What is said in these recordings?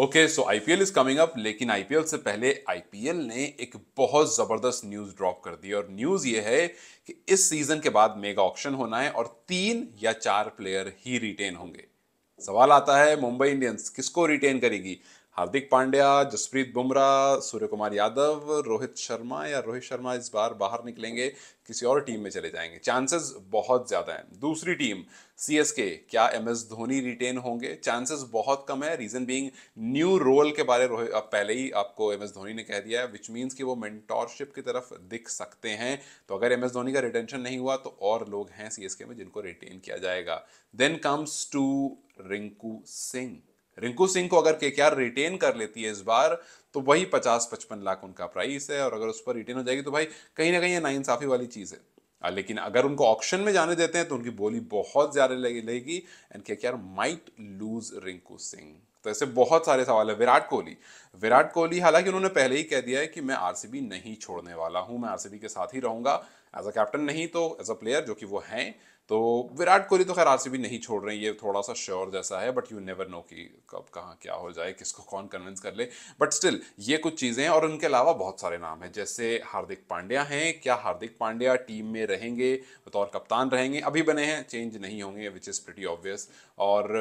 okay so IPL is coming up लेकिन IPL से पहले आईपीएल ने एक बहुत जबरदस्त न्यूज ड्रॉप कर दी और न्यूज ये है कि इस सीजन के बाद मेगा ऑक्शन होना है और तीन या चार प्लेयर ही रिटेन होंगे सवाल आता है मुंबई इंडियंस किसको रिटेन करेगी हार्दिक पांड्या जसप्रीत बुमराह सूर्य कुमार यादव रोहित शर्मा या रोहित शर्मा इस बार बाहर निकलेंगे किसी और टीम में चले जाएंगे चांसेस बहुत ज़्यादा हैं दूसरी टीम सी क्या एम एस धोनी रिटेन होंगे चांसेस बहुत कम है रीज़न बीइंग न्यू रोल के बारे रोहित पहले ही आपको एम एस धोनी ने कह दिया है विच मीन्स कि वो मेंटोरशिप की तरफ दिख सकते हैं तो अगर एम एस धोनी का रिटेंशन नहीं हुआ तो और लोग हैं सी में जिनको रिटेन किया जाएगा then comes to Rinku Singh Rinku Singh को अगर के रिटेन कर लेती है इस बार तो वही पचास पचपन लाख उनका प्राइस है और अगर उस पर रिटेन हो जाएगी तो भाई कहीं ना कहीं ये नाइंसाफी वाली चीज़ है लेकिन अगर उनको ऑप्शन में जाने देते हैं तो उनकी बोली बहुत ज्यादा लगेगी एंड के माइट लूज रिंकू सिंह तो ऐसे बहुत सारे सवाल है विराट कोहली विराट कोहली हालांकि उन्होंने पहले ही कह दिया है कि मैं आरसीबी नहीं छोड़ने वाला हूं मैं आरसीबी के साथ ही रहूंगा एज अ कैप्टन नहीं तो एज अ प्लेयर जो कि वो हैं तो विराट कोहली तो खैर आरसीबी नहीं छोड़ रहे हैं ये थोड़ा सा श्योर जैसा है बट यू नेवर नो कि कब कहाँ क्या हो जाए किसको कौन कन्विंस कर ले बट स्टिल ये कुछ चीज़ें हैं और उनके अलावा बहुत सारे नाम हैं जैसे हार्दिक पांड्या हैं क्या हार्दिक पांड्या टीम में रहेंगे बतौर कप्तान रहेंगे अभी बने हैं चेंज नहीं होंगे विच इज़ प्रटी ऑब्वियस और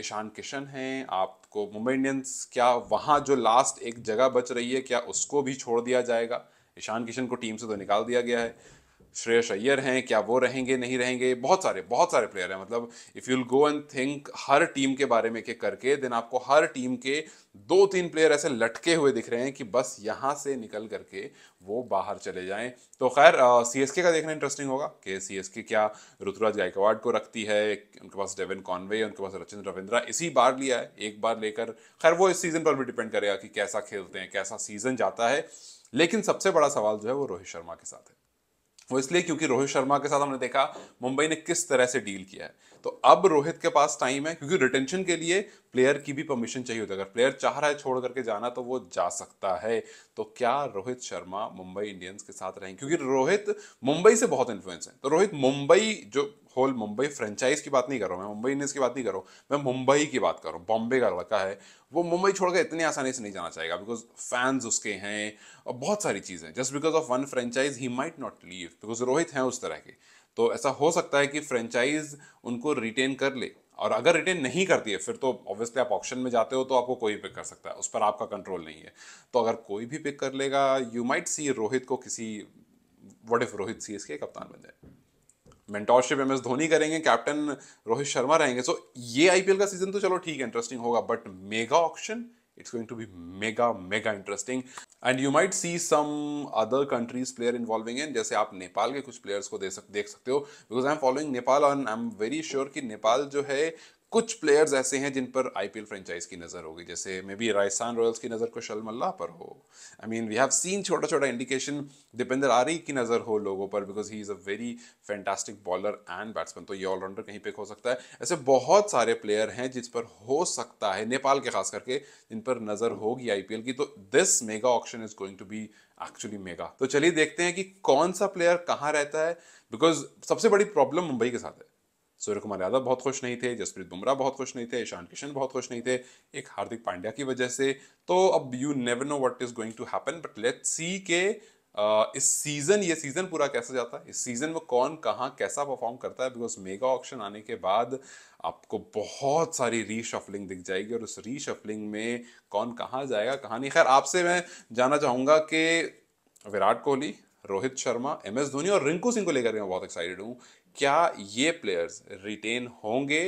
ईशान किशन हैं आप को मुंबई इंडियंस क्या वहाँ जो लास्ट एक जगह बच रही है क्या उसको भी छोड़ दिया जाएगा ईशान किशन को टीम से तो निकाल दिया गया है श्रेयस अय्यर हैं क्या वो रहेंगे नहीं रहेंगे बहुत सारे बहुत सारे प्लेयर हैं मतलब if you'll go and think हर टीम के बारे में के करके देन आपको हर टीम के दो तीन प्लेयर ऐसे लटके हुए दिख रहे हैं कि बस यहाँ से निकल करके वो बाहर चले जाएं तो खैर सी एस के का देखना इंटरेस्टिंग होगा कि सी एस के क्या ऋतुराज गायकवाड को रखती है उनके पास डेविन कॉनवे उनके पास रचिन रविंद्रा इसी बार लिया है एक बार लेकर खैर वो इस सीज़न पर भी डिपेंड करेगा कि कैसा खेलते हैं कैसा सीज़न जाता है लेकिन सबसे बड़ा सवाल जो है वो रोहित शर्मा के साथ है वो इसलिए क्योंकि रोहित शर्मा के साथ हमने देखा मुंबई ने किस तरह से डील किया है तो अब रोहित के पास टाइम है क्योंकि रिटेंशन के लिए प्लेयर की भी परमिशन चाहिए होती है अगर प्लेयर चाह रहा है छोड़ करके जाना तो वो जा सकता है तो क्या रोहित शर्मा मुंबई इंडियंस के साथ रहेंगे क्योंकि रोहित मुंबई से बहुत इन्फ्लुएंस है तो रोहित मुंबई जो होल मुंबई फ्रेंचाइज की बात नहीं कर रहा हूँ मैं मुंबई इंडियंस की बात नहीं कर रहा हूँ मैं मुंबई की बात कर रहा हूँ बॉम्बे का लड़का है वो मुंबई छोड़कर इतनी आसानी से नहीं जाना चाहेगा बिकॉज फैंस उसके हैं और बहुत सारी चीज़ें just because of one franchise he might not leave because Rohit हैं उस तरह के तो ऐसा हो सकता है कि फ्रेंचाइज उनको रिटेन कर ले और अगर रिटेन नहीं करती है फिर तो ऑब्वियसली आप ऑप्शन में जाते हो तो आपको कोई पिक कर सकता है उस पर आपका कंट्रोल नहीं है तो अगर कोई भी पिक कर लेगा यू माइट सी रोहित को किसी वट इफ रोहित सी इसके कप्तान बन जाए मेंटोरशिप एम एस धोनी करेंगे कैप्टन रोहित शर्मा रहेंगे सो so, ये आईपीएल का सीजन तो चलो ठीक है इंटरेस्टिंग होगा but mega option it's going to be mega mega interesting and you might see some other countries player involving in जैसे आप नेपाल के कुछ players को दे सक देख सकते हो because I'm following Nepal and I'm very sure कि नेपाल जो है कुछ प्लेयर्स ऐसे हैं जिन पर आईपीएल फ्रेंचाइज की नज़र होगी जैसे मे बी राजस्थान रॉयल्स की नज़र कुशल मल्ला पर हो I mean we have seen छोटा छोटा इंडिकेशन दीपेंद्र आर्य की नज़र हो लोगों पर because he is a very fantastic bowler and batsman तो ये ऑलराउंडर कहीं पिक हो सकता है ऐसे बहुत सारे प्लेयर हैं जिस पर हो सकता है नेपाल के खास करके जिन पर नज़र होगी आईपीएल की तो this mega option is going to be actually mega तो चलिए देखते हैं कि कौन सा प्लेयर कहाँ रहता है बिकॉज सबसे बड़ी प्रॉब्लम मुंबई के साथ है सूर्य कुमार यादव बहुत खुश नहीं थे जसप्रीत बुमराह बहुत खुश नहीं थे ईशान किशन बहुत खुश नहीं थे एक हार्दिक पांड्या की वजह से तो अब you never know what is going to happen but let see के Uh, इस सीजन ये सीजन पूरा कैसा जाता है इस सीजन में कौन कहाँ कैसा परफॉर्म करता है बिकॉज मेगा ऑप्शन आने के बाद आपको बहुत सारी रीशफलिंग दिख जाएगी और उस रीशफलिंग में कौन कहाँ जाएगा कहानी खैर आपसे मैं जानना चाहूँगा कि विराट कोहली रोहित शर्मा एम एस धोनी और रिंकू सिंह को लेकर मैं बहुत एक्साइटेड हूँ क्या ये प्लेयर्स रिटेन होंगे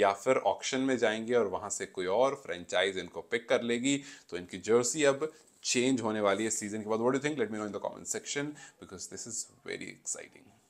या फिर ऑक्शन में जाएंगे और वहाँ से कोई और फ्रेंचाइज इनको पिक कर लेगी तो इनकी जर्सी अब चेंज होने वाली है सीजन के बाद what you think let me know in the comment section because this is very exciting